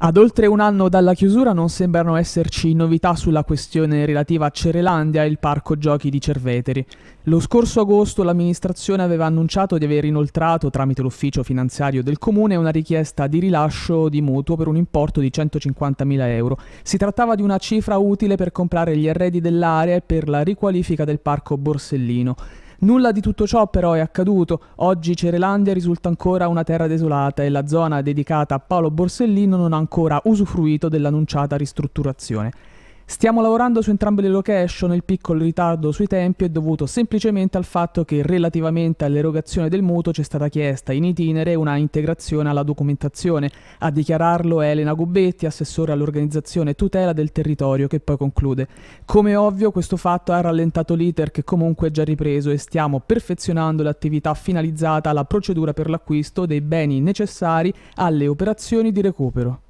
Ad oltre un anno dalla chiusura non sembrano esserci novità sulla questione relativa a Cerelandia e il parco giochi di Cerveteri. Lo scorso agosto l'amministrazione aveva annunciato di aver inoltrato tramite l'ufficio finanziario del comune una richiesta di rilascio di mutuo per un importo di 150.000 euro. Si trattava di una cifra utile per comprare gli arredi dell'area e per la riqualifica del parco Borsellino. Nulla di tutto ciò però è accaduto. Oggi Cerelandia risulta ancora una terra desolata e la zona dedicata a Paolo Borsellino non ha ancora usufruito dell'annunciata ristrutturazione. Stiamo lavorando su entrambe le location, il piccolo ritardo sui tempi è dovuto semplicemente al fatto che relativamente all'erogazione del mutuo c'è stata chiesta in itinere una integrazione alla documentazione. A dichiararlo è Elena Gubbetti, assessore all'organizzazione tutela del territorio, che poi conclude. Come ovvio questo fatto ha rallentato l'iter che comunque è già ripreso e stiamo perfezionando l'attività finalizzata alla procedura per l'acquisto dei beni necessari alle operazioni di recupero.